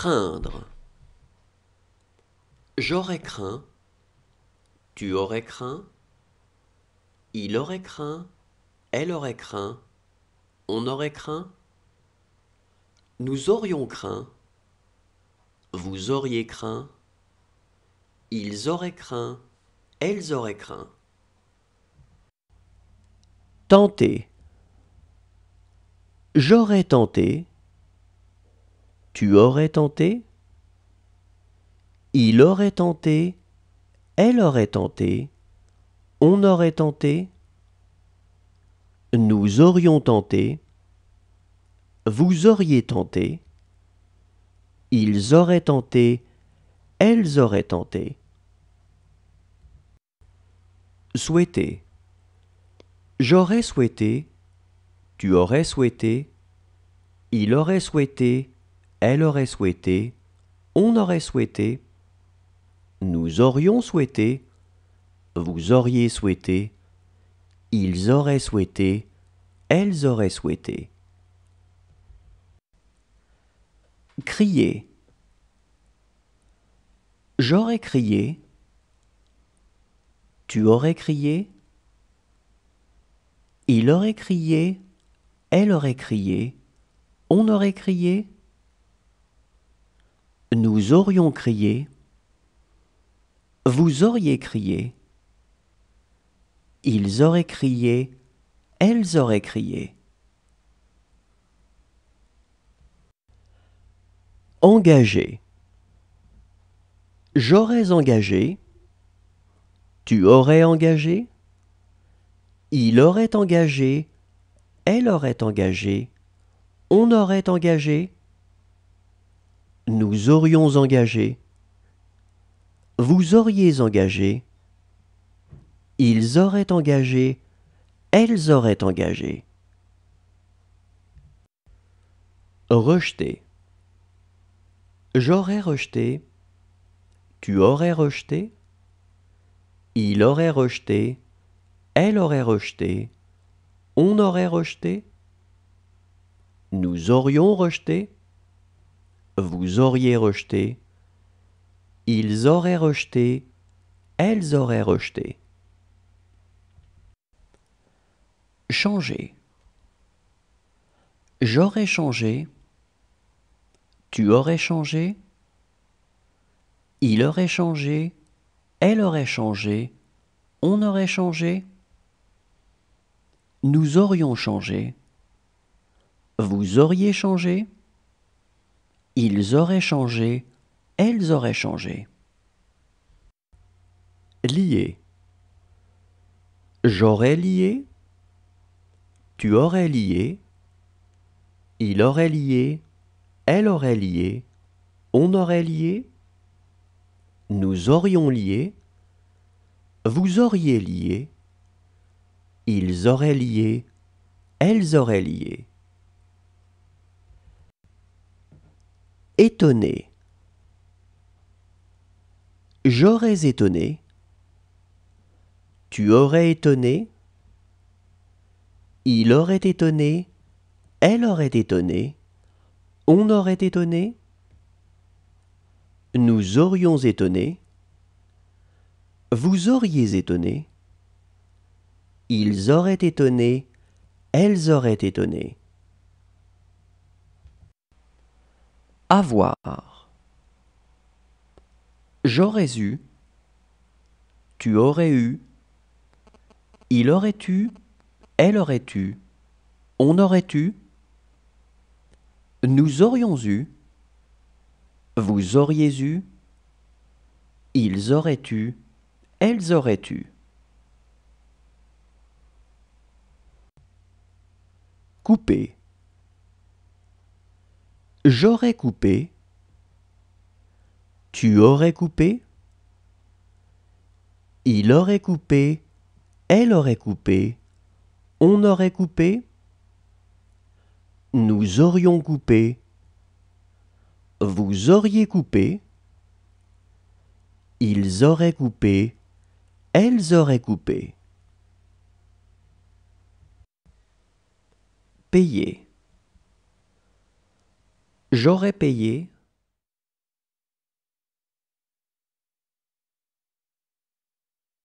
Craindre. J'aurais craint. Tu aurais craint. Il aurait craint. Elle aurait craint. On aurait craint. Nous aurions craint. Vous auriez craint. Ils auraient craint. Elles auraient craint. Tenter. J'aurais tenté. Tu aurais tenté Il aurait tenté Elle aurait tenté On aurait tenté Nous aurions tenté Vous auriez tenté Ils auraient tenté Elles auraient tenté Souhaiter J'aurais souhaité, tu aurais souhaité, il aurait souhaité, elle aurait souhaité, on aurait souhaité, nous aurions souhaité, vous auriez souhaité, ils auraient souhaité, elles auraient souhaité. Crier. J'aurais crié. Tu aurais crié. Il aurait crié. Elle aurait crié. On aurait crié. Nous aurions crié. Vous auriez crié. Ils auraient crié. Elles auraient crié. Engagé. J'aurais engagé. Tu aurais engagé. Il aurait engagé. Elle aurait engagé. On aurait engagé aurions engagé, vous auriez engagé, ils auraient engagé, elles auraient engagé. Rejeter. J'aurais rejeté, tu aurais rejeté, il aurait rejeté, elle aurait rejeté, on aurait rejeté, nous aurions rejeté, vous auriez rejeté, ils auraient rejeté, elles auraient rejeté. Changer. J'aurais changé, tu aurais changé, il aurait changé, elle aurait changé, on aurait changé, nous aurions changé, vous auriez changé. Ils auraient changé, elles auraient changé. Lié. J'aurais lié, tu aurais lié, il aurait lié, elle aurait lié, on aurait lié, nous aurions lié, vous auriez lié, ils auraient lié, elles auraient lié. étonné. J'aurais étonné. Tu aurais étonné. Il aurait étonné. Elle aurait étonné. On aurait étonné. Nous aurions étonné. Vous auriez étonné. Ils auraient étonné. Elles auraient étonné. Avoir. J'aurais eu. Tu aurais eu. Il aurait eu. Elle aurait eu. On aurait eu. Nous aurions eu. Vous auriez eu. Ils auraient eu. Elles auraient eu. Couper. J'aurais coupé. Tu aurais coupé. Il aurait coupé. Elle aurait coupé. On aurait coupé. Nous aurions coupé. Vous auriez coupé. Ils auraient coupé. Elles auraient coupé. Payer j'aurais payé